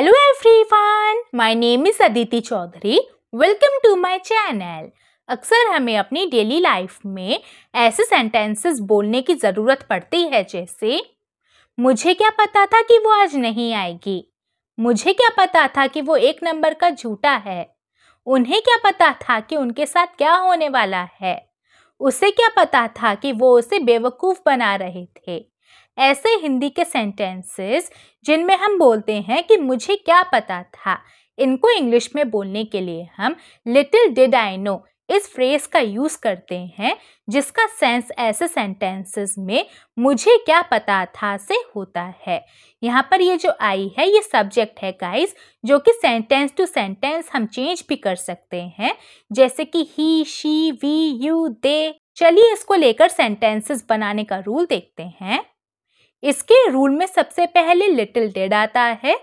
Hello everyone my name is Aditi Chaudhary welcome to my channel अक्सर हमें अपनी डेली लाइफ में ऐसे सेंटेंसेस बोलने की ज़रूरत पड़ती है जैसे मुझे क्या पता था कि वो आज नहीं आएगी मुझे क्या पता था कि वो एक नंबर का झूठा है उन्हें क्या पता था कि उनके साथ क्या होने वाला है उसे क्या पता था कि वो उसे बेवकूफ़ बना रहे थे ऐसे हिंदी के सेंटेंसेस जिनमें हम बोलते हैं कि मुझे क्या पता था इनको इंग्लिश में बोलने के लिए हम लिटिल डिड आई नो इस फ्रेज का यूज़ करते हैं जिसका सेंस ऐसे सेंटेंसेस में मुझे क्या पता था से होता है यहाँ पर ये जो आई है ये सब्जेक्ट है गाइस जो कि सेंटेंस टू सेंटेंस हम चेंज भी कर सकते हैं जैसे कि he she we you they चलिए इसको लेकर सेंटेंसेस बनाने का रूल देखते हैं इसके रूल में सबसे पहले लिटिल डेड आता है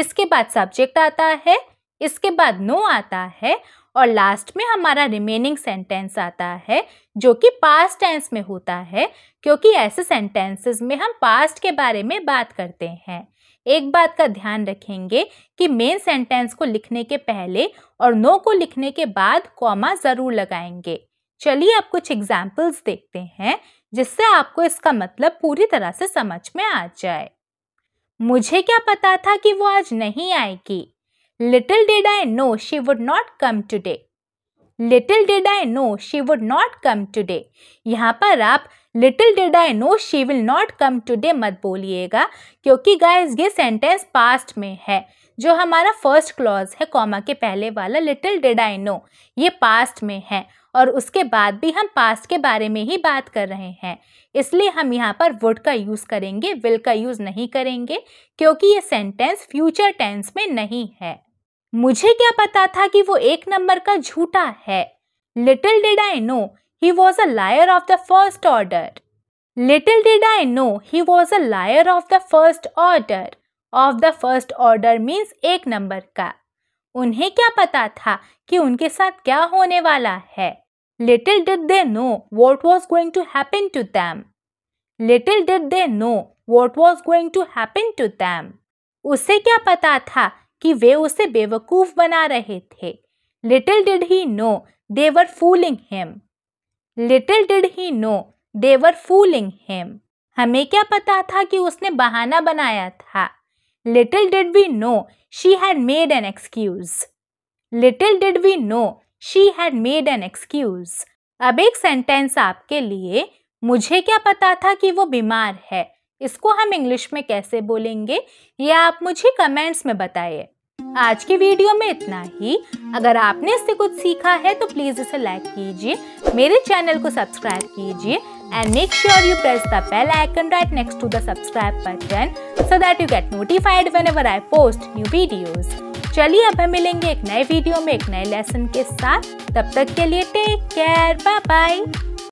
इसके बाद सब्जेक्ट आता है इसके बाद नो आता है और लास्ट में हमारा रिमेनिंग सेंटेंस आता है जो कि पास्ट टेंस में होता है क्योंकि ऐसे सेंटेंसेस में हम पास्ट के बारे में बात करते हैं एक बात का ध्यान रखेंगे कि मेन सेंटेंस को लिखने के पहले और नो को लिखने के बाद कॉमा ज़रूर लगाएंगे चलिए आप कुछ एग्जाम्पल्स देखते हैं जिससे आपको इसका मतलब पूरी तरह से समझ में आ जाए मुझे क्या पता था कि वो आज नहीं आएगी little did I know she would not come today little did I know she would not come today यहाँ पर आप little did I know she will not come today मत बोलिएगा क्योंकि गाइज ये सेंटेंस पास्ट में है जो हमारा फर्स्ट क्लॉज है कॉमा के पहले वाला लिटिल डिड आई नो ये पास्ट में है और उसके बाद भी हम पास्ट के बारे में ही बात कर रहे हैं इसलिए हम यहाँ पर वुड का यूज़ करेंगे विल का यूज़ नहीं करेंगे क्योंकि ये सेंटेंस फ्यूचर टेंस में नहीं है मुझे क्या पता था कि वो एक नंबर का झूठा है little did I know he was a liar of the first order little did I know he was a liar of the first order of the first order means एक नंबर का उन्हें क्या पता था कि उनके साथ क्या होने वाला है Little did they know what was going to happen to them. Little did they know what was going to happen to them. उसे क्या पता था कि वे उसे बेवकूफ बना रहे थे Little did he know they were fooling him. Little did he know they were fooling him. हमें क्या पता था कि उसने बहाना बनाया था Little did we know she had made an excuse. Little did we know she had made an excuse अब एक सेंटेंस आपके लिए मुझे क्या पता था कि वो बीमार है इसको हम इंग्लिश में कैसे बोलेंगे ये आप मुझे कमेंट्स में बताइए आज की वीडियो में इतना ही अगर आपने इससे कुछ सीखा है तो प्लीज़ इसे लाइक कीजिए मेरे चैनल को सब्सक्राइब कीजिए and make sure you press the bell icon right next to the subscribe button so that you get notified whenever I post new videos चलिए अब हम मिलेंगे एक नए वीडियो में एक नए लेसन के साथ तब तक के लिए टेक केयर बाय बाय